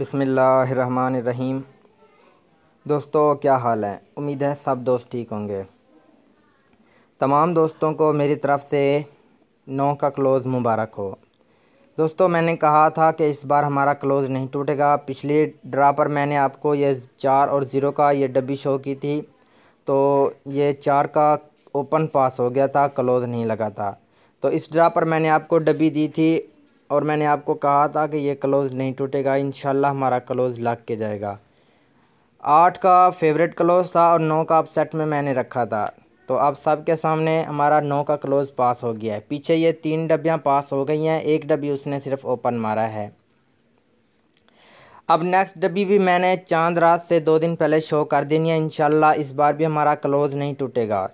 बसमीम दोस्तों क्या हाल है उम्मीद है सब दोस्त ठीक होंगे तमाम दोस्तों को मेरी तरफ़ से नौ का क्लोज़ मुबारक हो दोस्तों मैंने कहा था कि इस बार हमारा क्लोज़ नहीं टूटेगा पिछले ड्रा पर मैंने आपको ये चार और ज़ीरो का ये डब्बी शो की थी तो ये चार का ओपन पास हो गया था क्लोज़ नहीं लगा था तो इस ड्रा पर मैंने आपको डब्बी दी थी और मैंने आपको कहा था कि ये क्लोज़ नहीं टूटेगा इन हमारा क्लोज़ लग के जाएगा आठ का फेवरेट क्लोज़ था और नौ का अपसेट में मैंने रखा था तो अब सब के सामने हमारा नौ का क्लोज़ पास हो गया है पीछे ये तीन डब्बियाँ पास हो गई हैं एक डब्बी उसने सिर्फ ओपन मारा है अब नेक्स्ट डब्बी भी मैंने चांद रात से दो दिन पहले शो कर देनी है इन इस बार भी हमारा क्लोज़ नहीं टूटेगा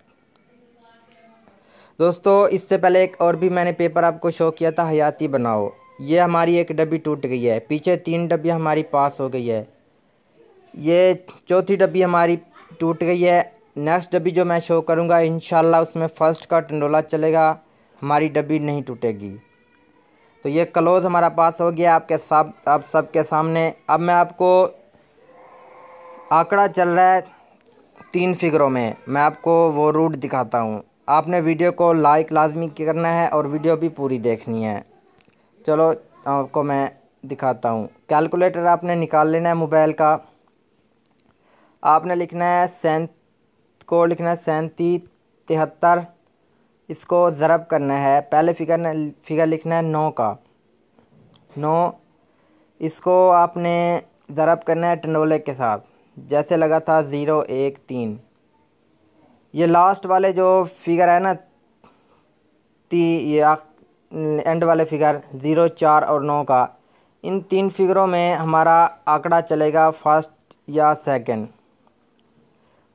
दोस्तों इससे पहले एक और भी मैंने पेपर आपको शो किया था हयाती बनाओ ये हमारी एक डब्बी टूट गई है पीछे तीन डब्बी हमारी पास हो गई है ये चौथी डब्बी हमारी टूट गई है नेक्स्ट डब्बी जो मैं शो करूँगा इन उसमें फ़र्स्ट का टंडोला चलेगा हमारी डब्बी नहीं टूटेगी तो ये क्लोज हमारा पास हो गया आपके सब आप सबके सामने अब मैं आपको आंकड़ा चल रहा है तीन फिगरों में मैं आपको वो रूट दिखाता हूँ आपने वीडियो को लाइक लाजमी करना है और वीडियो भी पूरी देखनी है चलो आपको मैं दिखाता हूँ कैलकुलेटर आपने निकाल लेना है मोबाइल का आपने लिखना है सैन को लिखना है सैंतीस तिहत्तर इसको ज़रब करना है पहले फिगर फिगर लिखना है नौ का नौ इसको आपने ज़रब करना है टंडोले के साथ जैसे लगा था ज़ीरो एक तीन ये लास्ट वाले जो फिगर है ना ती ये एंड वाले फिगर ज़ीरो चार और नौ का इन तीन फिगरों में हमारा आंकड़ा चलेगा फर्स्ट या सेकंड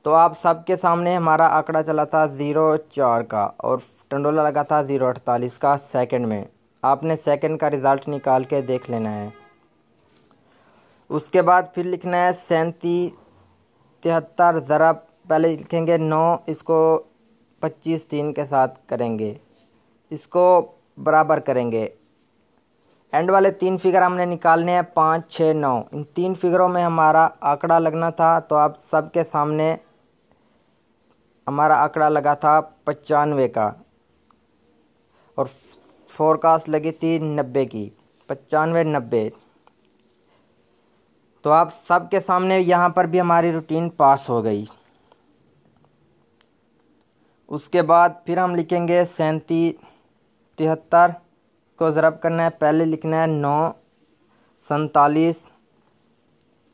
तो आप सबके सामने हमारा आंकड़ा चला था ज़ीरो चार का और टंडोला लगा था ज़ीरो अड़तालीस का सेकंड में आपने सेकंड का रिज़ल्ट निकाल के देख लेना है उसके बाद फिर लिखना है सैंती तिहत्तर ज़रब पहले लिखेंगे नौ इसको पच्चीस तीन के साथ करेंगे इसको बराबर करेंगे एंड वाले तीन फिगर हमने निकालने हैं पाँच छः नौ इन तीन फिगरों में हमारा आंकड़ा लगना था तो आप सबके सामने हमारा आंकड़ा लगा था पचानवे का और फोरकास्ट लगी थी नब्बे की पचानवे नब्बे तो आप सबके सामने यहाँ पर भी हमारी रूटीन पास हो गई उसके बाद फिर हम लिखेंगे सैंती तिहत्तर को ज़रब करना है पहले लिखना है नौ सैतालीस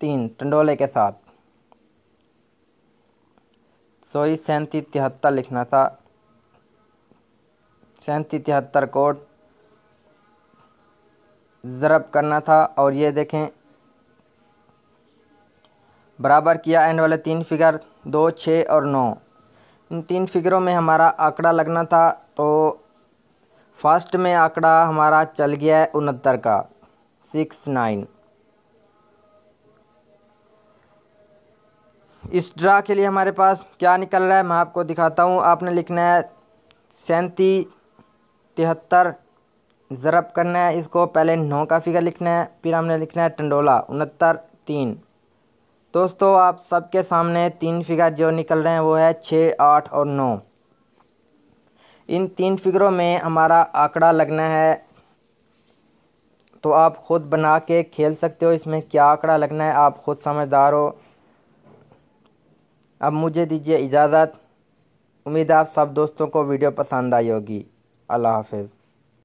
तीन टंडोले के साथ सॉरी सैंती तिहत्तर लिखना था सैंती तिहत्तर कोड ज़रब करना था और ये देखें बराबर किया एंड वाले तीन फिगर दो छः और नौ इन तीन फिगरों में हमारा आंकड़ा लगना था तो फर्स्ट में आंकड़ा हमारा चल गया है उनहत्तर का सिक्स नाइन इस ड्रा के लिए हमारे पास क्या निकल रहा है मैं आपको दिखाता हूँ आपने लिखना है सैंती तिहत्तर ज़रब करना है इसको पहले नौ का फिगर लिखना है फिर हमने लिखना है टंडोला उनहत्तर तीन दोस्तों आप सबके सामने तीन फिगर जो निकल रहे हैं वो है छः आठ और नौ इन तीन फिगरों में हमारा आंकड़ा लगना है तो आप खुद बना के खेल सकते हो इसमें क्या आंकड़ा लगना है आप खुद समझदार हो अब मुझे दीजिए इजाज़त उम्मीद आप सब दोस्तों को वीडियो पसंद आई होगी अल्लाह हाफिज़